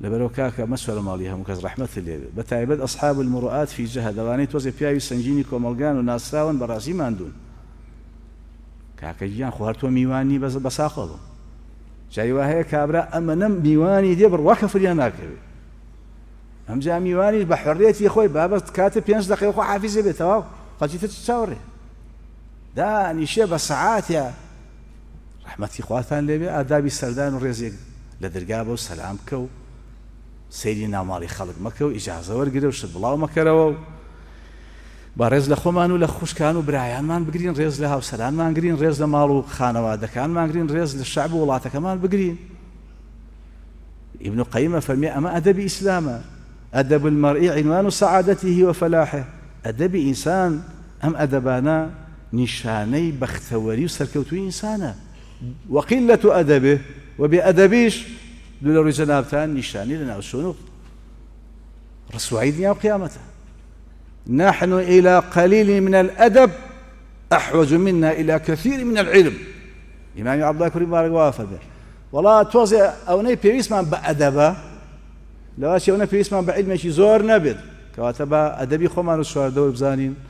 لبروكاكا مسؤول هم مكز رحمة اللي بتعبد أصحاب المرؤات في جهة دواني توزي بيايو سنجيني كومالغان وناسراون براسي ما عندون كاكا جيان خوارتو ميواني بس بساخوضو جاي واهي كابرا أما نم ميواني دي بروكا فريانا كبي أم جا ميواني بحرية في خوي بابا كاتب ينش دقيق وخو حافزي بيتوا قد جيت تتشاوري دا نشي بساعات يا رحمتي خواتان لبي أدابي سردان ورزيق لدرقابو سلامكو سيدي ناماڵی خلق مكو إجازة ئیجاازە شد بلاو مكرو بارز لخو مانو لخوش كانو برايان مان و ريز لها و مان بگرین ريز لە هاوسەرانمان گرین ڕێز مان ماڵ ريز للشعب ماگرین تا كمان شعب ابن قەیمە فەرمی ئەمە أدب ئیسلامە أدب المرء عنوان سعادته وفلاحه أدب إنسان أم أدبانا نشاني بختوري وسركوتو إنسانا وقلة أدبه وبأدبيش لە ڕۆژە نابتان نیشانی لە ناوسون ڕسوایی دنیا قیامەتە نحن إلى قليل من الأدب أحوج منا إلى كثير من العلم إمام عبد الله كريم بارك وافد والله توزع أو ني بيسمان بأدبة لو أشي أو ني بيسمان بعلم شيء زور نبد كواتبا أدبي خمان الشوار دور بزانين